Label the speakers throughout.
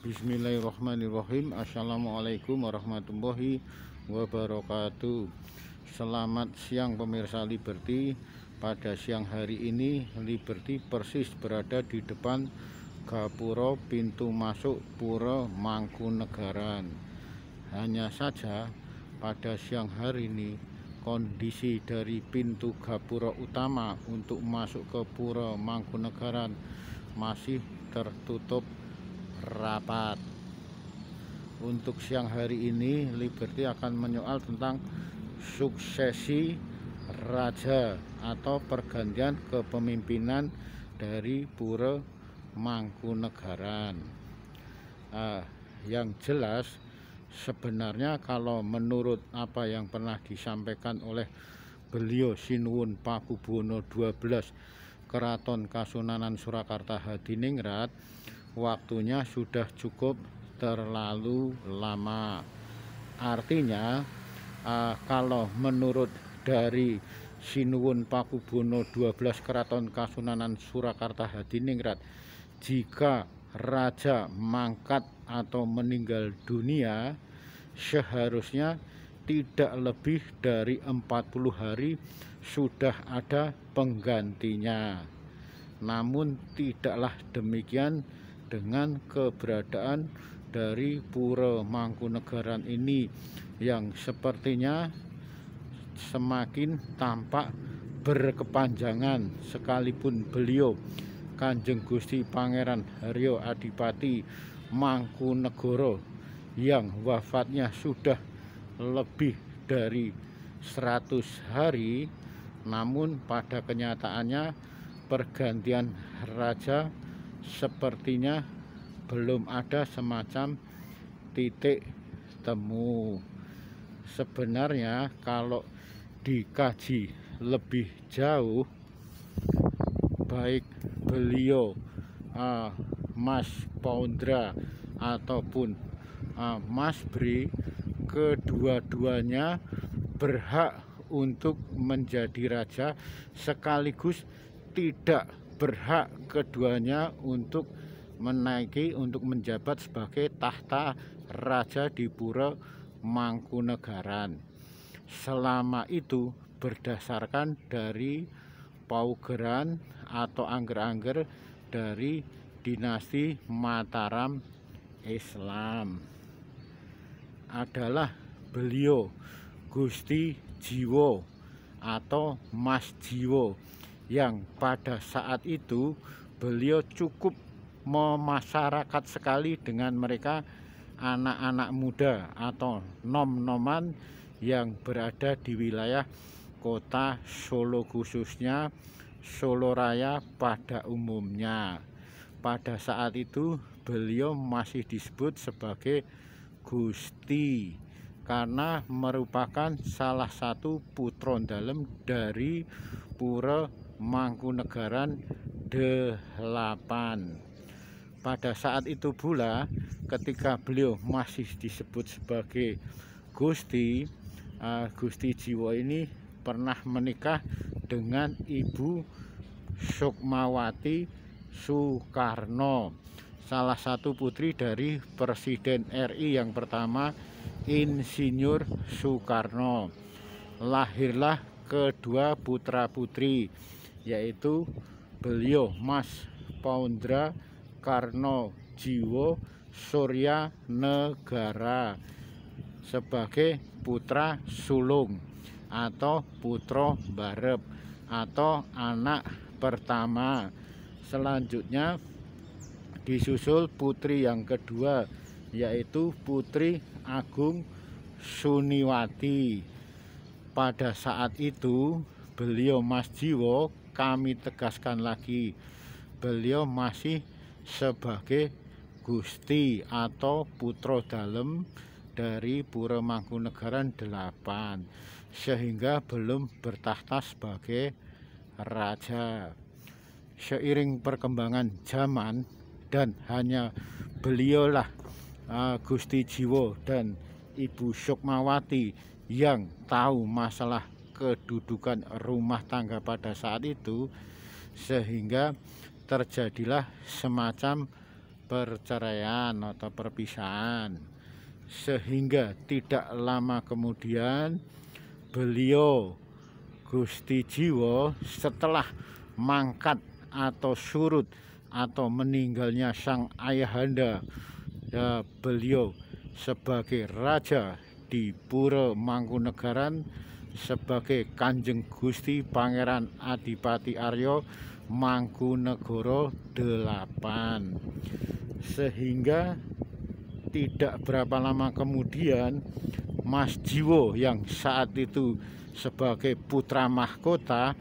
Speaker 1: Bismillahirrahmanirrahim Assalamualaikum warahmatullahi wabarakatuh Selamat siang pemirsa Liberty Pada siang hari ini Liberty persis berada di depan gapuro pintu masuk Pura Mangkunegaran Hanya saja pada siang hari ini Kondisi dari pintu gapuro utama untuk masuk ke Pura Mangkunegaran masih tertutup rapat. Untuk siang hari ini Liberty akan menyoal tentang suksesi raja atau pergantian kepemimpinan dari Pura Mangkunegaran. Uh, yang jelas sebenarnya kalau menurut apa yang pernah disampaikan oleh beliau Sinuun Pakubuwono 12 Keraton Kasunanan Surakarta Hadiningrat waktunya sudah cukup terlalu lama artinya uh, kalau menurut dari Sinuwun Pakubono 12 Keraton Kasunanan Surakarta Hadiningrat jika raja mangkat atau meninggal dunia seharusnya tidak lebih dari 40 hari sudah ada penggantinya namun tidaklah demikian dengan keberadaan dari Pura Mangkunegaran ini yang sepertinya semakin tampak berkepanjangan sekalipun beliau Kanjeng Gusti Pangeran Haryo Adipati Mangkunegoro yang wafatnya sudah lebih dari 100 hari namun pada kenyataannya pergantian raja sepertinya belum ada semacam titik temu sebenarnya kalau dikaji lebih jauh baik beliau uh, Mas Paundra ataupun uh, Mas Bri kedua-duanya berhak untuk menjadi raja sekaligus tidak berhak keduanya untuk menaiki untuk menjabat sebagai tahta raja di pura Mangkunegaran. Selama itu berdasarkan dari paugeran atau angger-angger dari dinasti Mataram Islam adalah beliau Gusti Jiwo atau Mas Jiwo yang pada saat itu beliau cukup memasyarakat sekali dengan mereka anak-anak muda atau nom-noman yang berada di wilayah kota Solo khususnya Solo Raya pada umumnya. Pada saat itu beliau masih disebut sebagai Gusti karena merupakan salah satu putron dalam dari Pura Mangkunegaran delapan pada saat itu pula ketika beliau masih disebut sebagai Gusti uh, Gusti Jiwo ini pernah menikah dengan Ibu Sukmawati Soekarno salah satu putri dari Presiden RI yang pertama Insinyur Soekarno lahirlah kedua putra putri yaitu beliau Mas Paundra Karno Jiwo Surya Negara sebagai putra sulung atau putra barep atau anak pertama selanjutnya disusul putri yang kedua yaitu putri Agung Suniwati pada saat itu beliau Mas Jiwo kami tegaskan lagi beliau masih sebagai Gusti atau Putra Dalem dari Pura Mangkunegaran 8 sehingga belum bertahta sebagai raja seiring perkembangan zaman dan hanya beliaulah uh, Gusti Jiwo dan Ibu Sukmawati yang tahu masalah kedudukan rumah tangga pada saat itu sehingga terjadilah semacam perceraian atau perpisahan sehingga tidak lama kemudian beliau Gusti Jiwo setelah mangkat atau surut atau meninggalnya sang ayahanda ya beliau sebagai raja di Pura Mangkunegaran sebagai Kanjeng Gusti Pangeran Adipati Aryo Mangkunegoro 8 sehingga tidak berapa lama kemudian Mas Jiwo yang saat itu sebagai putra mahkota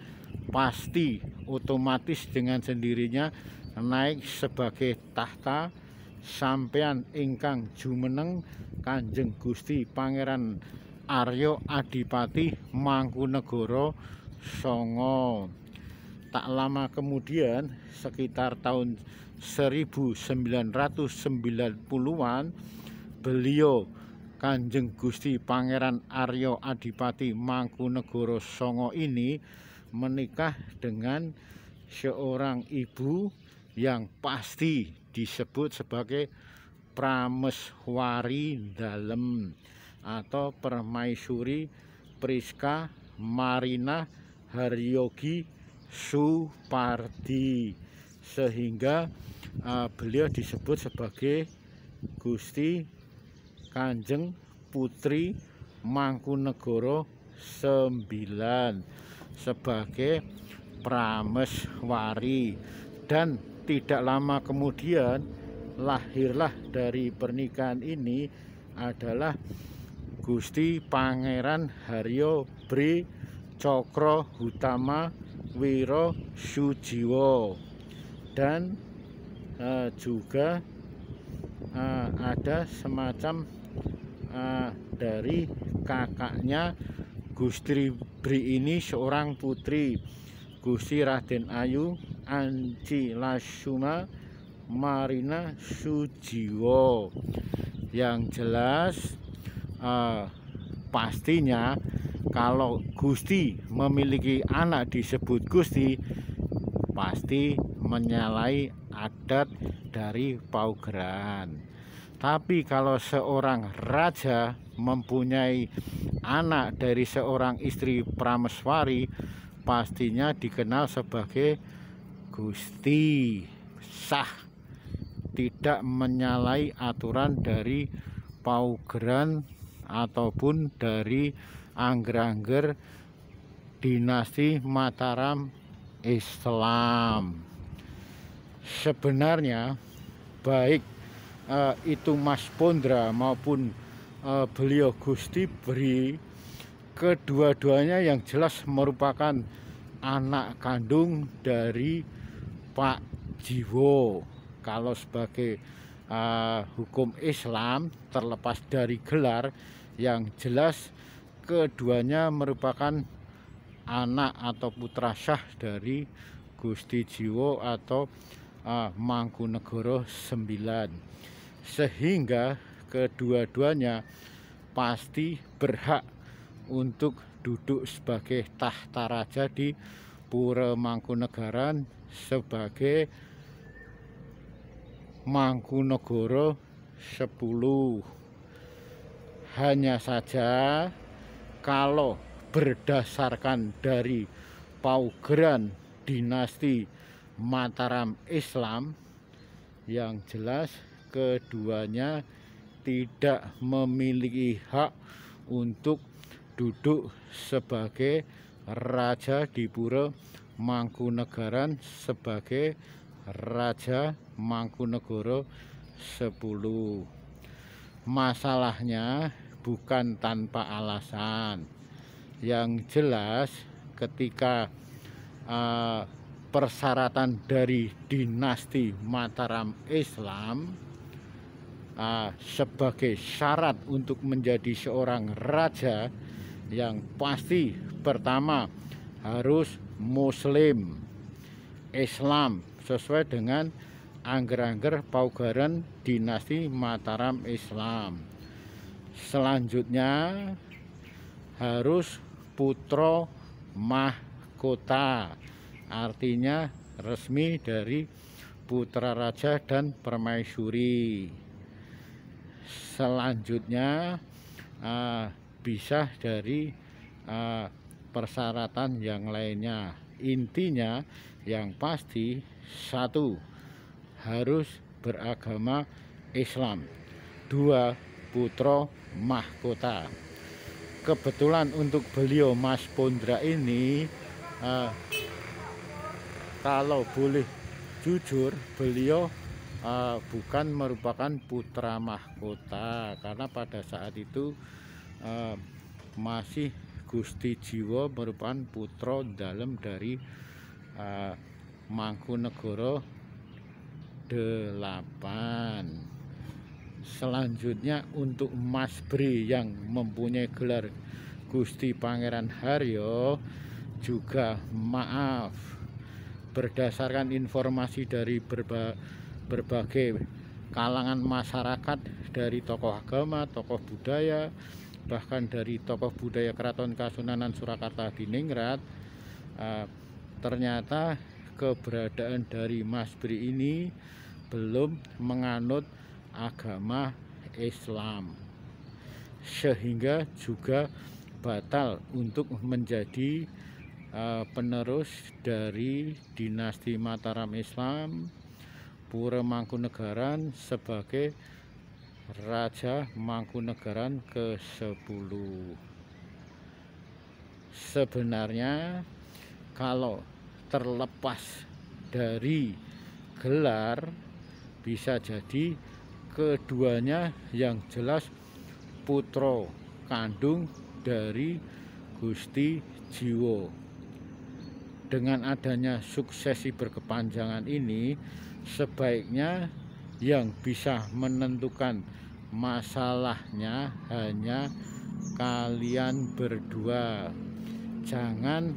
Speaker 1: pasti otomatis dengan sendirinya naik sebagai tahta sampean ingkang jumeneng Kanjeng Gusti Pangeran Aryo Adipati Mangkunegoro Songo tak lama kemudian sekitar tahun 1990-an beliau Kanjeng Gusti Pangeran Aryo Adipati Mangkunegoro Songo ini menikah dengan seorang ibu yang pasti disebut sebagai Prameswari Dalem atau permaisuri Priska Marina Haryogi Supardi sehingga uh, beliau disebut sebagai Gusti Kanjeng Putri Mangkunegoro 9 sebagai prameswari dan tidak lama kemudian lahirlah dari pernikahan ini adalah Gusti Pangeran Haryo Bri Cokro Hutama Wiro Sujiwo dan uh, juga uh, ada semacam uh, dari kakaknya Gusti Bri ini seorang putri Gusti Raden Ayu Anci Lasuma Marina Sujiwo yang jelas eh, pastinya kalau Gusti memiliki anak disebut Gusti pasti menyalai adat dari paugeran tapi kalau seorang raja mempunyai anak dari seorang istri prameswari pastinya dikenal sebagai gusti sah tidak menyalai aturan dari paugeran ataupun dari angger-angger dinasti Mataram Islam sebenarnya baik eh, itu Mas Pondra maupun eh, beliau Gusti Bri kedua-duanya yang jelas merupakan anak kandung dari Pak Jiwo kalau sebagai uh, hukum Islam terlepas dari gelar yang jelas keduanya merupakan anak atau putra sah dari Gusti Jiwo atau uh, Mangkunegoro 9 sehingga kedua-duanya pasti berhak untuk duduk sebagai tahta raja di Pura Mangkunegaran sebagai Mangkunegoro 10 hanya saja kalau berdasarkan dari paugeran dinasti Mataram Islam yang jelas keduanya tidak memiliki hak untuk duduk sebagai Raja di pura Mangkunegaran sebagai Raja Mangkunegoro 10 masalahnya bukan tanpa alasan. Yang jelas ketika uh, persyaratan dari dinasti Mataram Islam uh, sebagai syarat untuk menjadi seorang raja yang pasti pertama harus muslim Islam sesuai dengan angger-angger paugaran dinasti Mataram Islam selanjutnya harus putro mahkota artinya resmi dari putra raja dan permaisuri selanjutnya uh, bisa dari uh, persyaratan yang lainnya intinya yang pasti satu harus beragama Islam dua Putra Mahkota. Kebetulan untuk beliau Mas Pondra ini uh, kalau boleh jujur beliau uh, bukan merupakan putra mahkota karena pada saat itu uh, masih Gusti Jiwa merupakan putra dalam dari uh, Mangkunegoro 8 selanjutnya untuk Mas Bri yang mempunyai gelar Gusti Pangeran Haryo juga maaf berdasarkan informasi dari berba, berbagai kalangan masyarakat dari tokoh agama, tokoh budaya bahkan dari tokoh budaya Keraton Kasunanan Surakarta di Ningrat eh, ternyata keberadaan dari Mas Bri ini belum menganut agama Islam sehingga juga batal untuk menjadi uh, penerus dari dinasti Mataram Islam Pura Mangkunegaran sebagai Raja Mangkunegaran ke-10 sebenarnya kalau terlepas dari gelar bisa jadi keduanya yang jelas Putro kandung dari Gusti Jiwo. Dengan adanya suksesi berkepanjangan ini, sebaiknya yang bisa menentukan masalahnya hanya kalian berdua. Jangan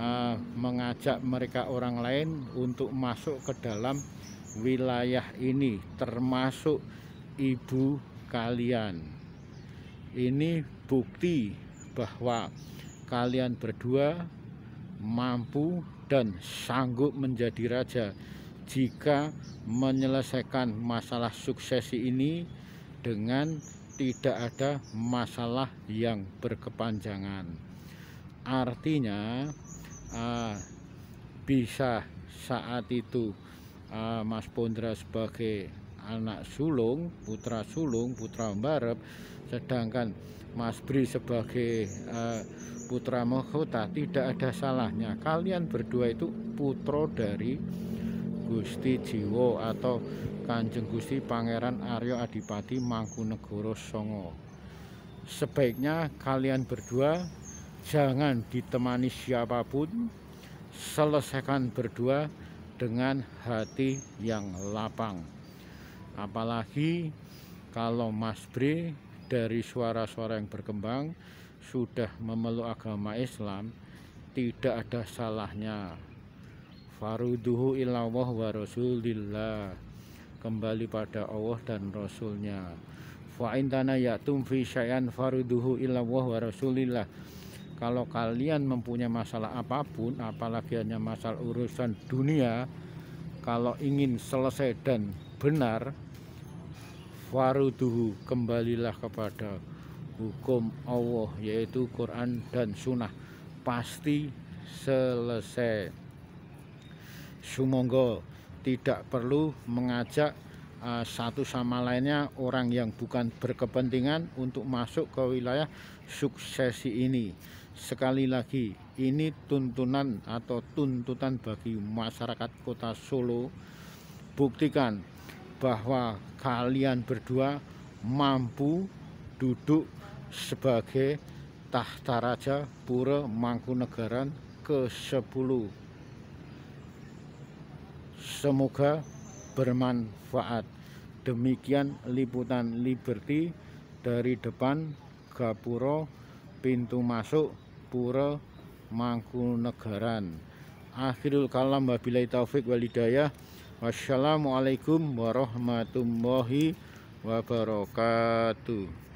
Speaker 1: uh, mengajak mereka orang lain untuk masuk ke dalam wilayah ini termasuk ibu kalian ini bukti bahwa kalian berdua mampu dan sanggup menjadi raja jika menyelesaikan masalah suksesi ini dengan tidak ada masalah yang berkepanjangan artinya ah, bisa saat itu uh, Mas Pondra sebagai anak sulung, putra sulung, putra Mbarep, sedangkan Mas Bri sebagai uh, putra mahkota tidak ada salahnya. Kalian berdua itu putra dari Gusti Jiwo atau Kanjeng Gusti Pangeran Aryo Adipati Mangkunegoro Songo. Sebaiknya kalian berdua jangan ditemani siapapun, selesaikan berdua dengan hati yang lapang. Apalagi kalau Mas Bri dari suara-suara yang berkembang sudah memeluk agama Islam, tidak ada salahnya. Faruduhu ilawah wa rasulillah. Kembali pada Allah dan Rasulnya. Fa'intana intana ya'tum fi syai'an faruduhu ilawah wa rasulillah kalau kalian mempunyai masalah apapun apalagi hanya masalah urusan dunia kalau ingin selesai dan benar faruduhu kembalilah kepada hukum Allah yaitu Quran dan Sunnah pasti selesai sumonggo tidak perlu mengajak uh, satu sama lainnya orang yang bukan berkepentingan untuk masuk ke wilayah suksesi ini Sekali lagi, ini tuntunan atau tuntutan bagi masyarakat Kota Solo. Buktikan bahwa kalian berdua mampu duduk sebagai tahta raja Pura Mangkunegaran ke-10. Semoga bermanfaat. Demikian liputan Liberty dari depan Gapuro pintu masuk Pura Mangkunegaran. Akhirul kalam wabillahi taufik walidaya. Wassalamualaikum warahmatullahi wabarakatuh.